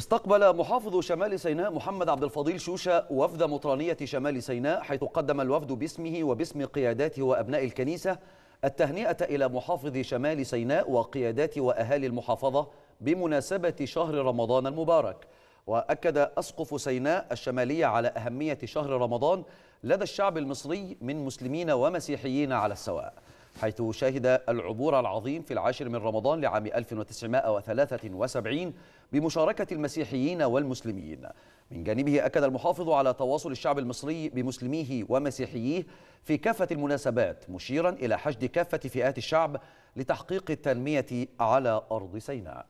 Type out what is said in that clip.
استقبل محافظ شمال سيناء محمد عبد الفضيل شوشة وفد مطرانية شمال سيناء حيث قدم الوفد باسمه وباسم قياداته وأبناء الكنيسة التهنئة إلى محافظ شمال سيناء وقيادات وأهالي المحافظة بمناسبة شهر رمضان المبارك وأكد أسقف سيناء الشمالية على أهمية شهر رمضان لدى الشعب المصري من مسلمين ومسيحيين على السواء حيث شهد العبور العظيم في العاشر من رمضان لعام 1973 بمشاركة المسيحيين والمسلمين من جانبه أكد المحافظ على تواصل الشعب المصري بمسلميه ومسيحييه في كافة المناسبات مشيرا إلى حشد كافة فئات الشعب لتحقيق التنمية على أرض سيناء